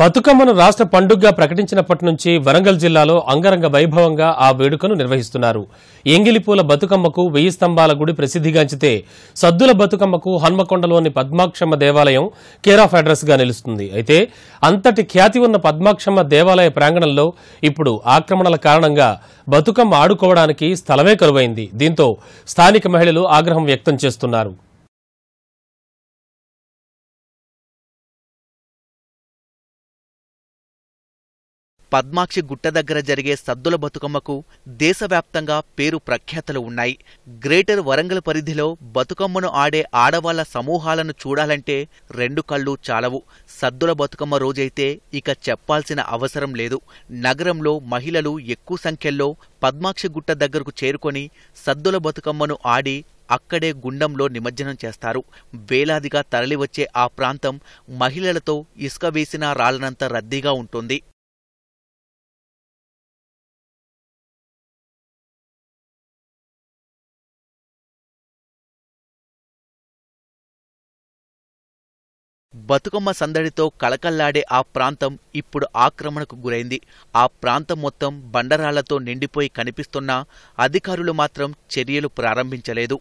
బతుకమ్మను రాష్ట్ర పండుగగా ప్రకటించినప్పటి నుంచి వరంగల్ జిల్లాలో అంగరంగ వైభవంగా ఆ వేడుకను నిర్వహిస్తున్నారు ఎంగిలిపూల బతుకమ్మకు వెయ్యి స్తంభాల గుడి ప్రసిద్దిగాంచితే సద్దుల బతుకమ్మకు హన్మకొండలోని పద్మాక్షమ్మ దేవాలయం కేర్ ఆఫ్ అడ్రస్ గా నిలుస్తుంది అయితే అంతటి ఖ్యాతి ఉన్న పద్మాక్షమ్మ దేవాలయ ప్రాంగణంలో ఇప్పుడు ఆక్రమణల కారణంగా బతుకమ్మ ఆడుకోవడానికి స్థలమే కరువైంది దీంతో స్థానిక మహిళలు ఆగ్రహం వ్యక్తం చేస్తున్నారు పద్మాక్షి గుట్ట దగ్గర జరిగే సద్దుల బతుకమ్మకు దేశవ్యాప్తంగా పేరు ప్రఖ్యాతలు ఉన్నాయి గ్రేటర్ వరంగల్ పరిధిలో బతుకమ్మను ఆడే ఆడవాళ్ల సమూహాలను చూడాలంటే రెండు కళ్ళు చాలవు సద్దుల బతుకమ్మ రోజైతే ఇక చెప్పాల్సిన అవసరం లేదు నగరంలో మహిళలు ఎక్కువ సంఖ్యలో పద్మాక్షి గుట్ట దగ్గరకు చేరుకొని సద్దుల బతుకమ్మను ఆడి అక్కడే గుండంలో నిమజ్జనం చేస్తారు వేలాదిగా తరలివచ్చే ఆ ప్రాంతం మహిళలతో ఇసుక వేసిన రాలనంత రద్దీగా ఉంటుంది బతుకమ్మ సందడితో కళకళ్లాడే ఆ ప్రాంతం ఇప్పుడు ఆక్రమణకు గురైంది ఆ ప్రాంతం మొత్తం బండరాళ్లతో నిండిపోయి కనిపిస్తున్నా అధికారులు మాత్రం చర్యలు ప్రారంభించలేదు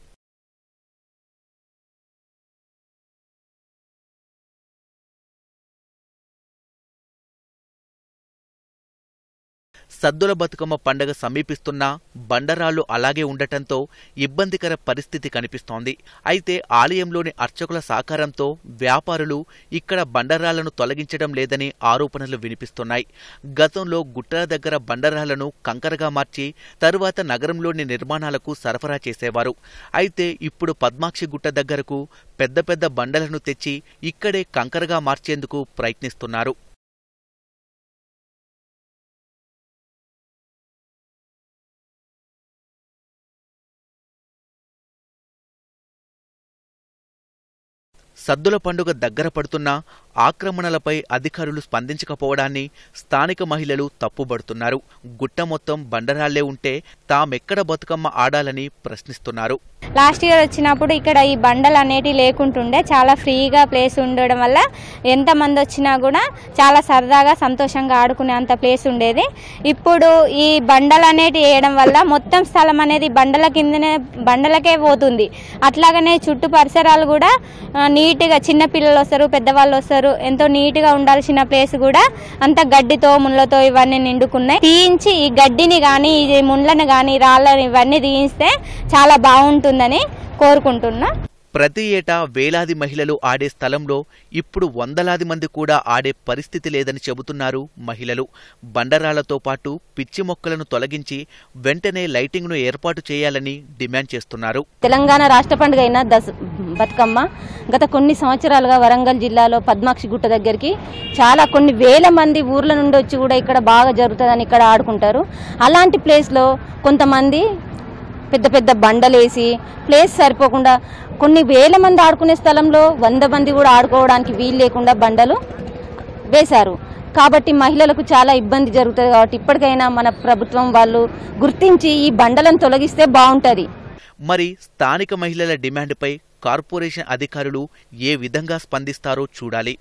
సద్దుల బతుకమ్మ పండగ సమీపిస్తున్నా బండరాళ్లు అలాగే ఉండటంతో ఇబ్బందికర పరిస్థితి కనిపిస్తోంది అయితే ఆలయంలోని అర్చకుల సహకారంతో వ్యాపారులు ఇక్కడ బండరాళ్లను తొలగించడం లేదని ఆరోపణలు వినిపిస్తున్నాయి గతంలో గుట్టల దగ్గర బండరాళ్లను కంకరగా మార్చి తరువాత నగరంలోని నిర్మాణాలకు సరఫరా చేసేవారు అయితే ఇప్పుడు పద్మాక్షి గుట్ట దగ్గరకు పెద్ద పెద్ద బండలను తెచ్చి ఇక్కడే కంకరగా మార్చేందుకు ప్రయత్నిస్తున్నారు సద్దుల పండుగ దగ్గర పడుతున్నా ఆక్రమణలపై అధికారులు స్పందించకపోవడాన్ని స్థానిక మహిళలు తప్పుబడుతున్నారు గుట్ట మొత్తం బండరాళ్లే ఉంటే తామెక్కడ బతుకమ్మ ఆడాలని ప్రశ్నిస్తున్నారు లాస్ట్ ఇయర్ వచ్చినప్పుడు ఇక్కడ ఈ బండలు అనేటివి లేకుంటుండే చాలా ఫ్రీగా ప్లేస్ ఉండడం వల్ల ఎంతమంది వచ్చినా కూడా చాలా సరదాగా సంతోషంగా ఆడుకునే అంత ప్లేస్ ఉండేది ఇప్పుడు ఈ బండలు అనేటివి వేయడం వల్ల మొత్తం స్థలం అనేది బండల కిందనే బండలకే పోతుంది అట్లాగనే చుట్టూ పరిసరాలు కూడా నీట్గా చిన్నపిల్లలు వస్తారు పెద్దవాళ్ళు వస్తారు ఎంతో నీట్ నీట్గా ఉండాల్సిన ప్లేస్ కూడా అంత గడ్డితో ముళ్ళతో ఇవన్నీ నిండుకున్నాయి తీయించి ఈ గడ్డిని కానీ ఈ ముండ్లను కానీ రాళ్ళని ఇవన్నీ తీయిస్తే చాలా బాగుంటుందని కోరుకుంటున్నా ప్రతి ఏటా వేలాది మహిళలు ఆడే స్థలంలో ఇప్పుడు వందలాది మంది కూడా ఆడే పరిస్థితి లేదని చెబుతున్నారు మహిళలు బండరాళ్లతో పాటు పిచ్చి మొక్కలను తొలగించి వెంటనే లైటింగ్ను ఏర్పాటు చేయాలని డిమాండ్ చేస్తున్నారు తెలంగాణ రాష్ట్ర పండుగ అయిన బతుకమ్మ గత కొన్ని సంవత్సరాలుగా వరంగల్ జిల్లాలో పద్మాక్షి గుట్ట దగ్గరికి చాలా కొన్ని వేల మంది ఊర్ల నుండి వచ్చి కూడా ఇక్కడ బాగా జరుగుతుందని ఇక్కడ ఆడుకుంటారు అలాంటి ప్లేస్లో కొంతమంది పెద్ద పెద్ద బండలేసి ప్లేస్ సరిపోకుండా కొన్ని వేల మంది ఆడుకునే స్థలంలో వంద మంది కూడా ఆడుకోవడానికి వీలు లేకుండా బండలు వేశారు కాబట్టి మహిళలకు చాలా ఇబ్బంది జరుగుతుంది కాబట్టి ఇప్పటికైనా మన ప్రభుత్వం వాళ్ళు గుర్తించి ఈ బండలను తొలగిస్తే బాగుంటుంది మరి స్థానిక మహిళల డిమాండ్పై కార్పొరేషన్ అధికారులు ఏ విధంగా స్పందిస్తారో చూడాలి